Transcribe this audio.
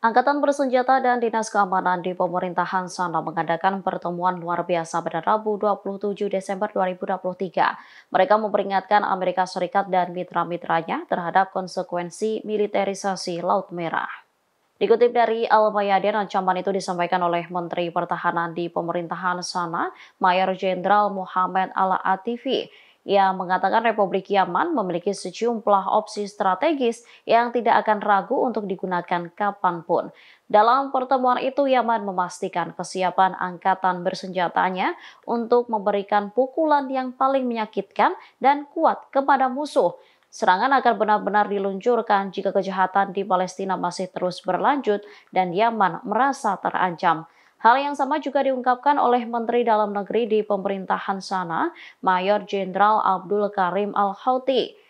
Angkatan Bersenjata dan Dinas Keamanan di Pemerintahan sana mengadakan pertemuan luar biasa pada Rabu 27 Desember 2023. Mereka memperingatkan Amerika Serikat dan mitra-mitranya terhadap konsekuensi militerisasi Laut Merah. Dikutip dari Al Mayadin, ancaman itu disampaikan oleh Menteri Pertahanan di pemerintahan sana, Mayor Jenderal Muhammad al Atifi yang mengatakan Republik Yaman memiliki sejumlah opsi strategis yang tidak akan ragu untuk digunakan kapanpun. Dalam pertemuan itu, Yaman memastikan kesiapan angkatan bersenjatanya untuk memberikan pukulan yang paling menyakitkan dan kuat kepada musuh. Serangan akan benar-benar diluncurkan jika kejahatan di Palestina masih terus berlanjut dan Yaman merasa terancam. Hal yang sama juga diungkapkan oleh Menteri Dalam Negeri di pemerintahan sana, Mayor Jenderal Abdul Karim Al-Houthi.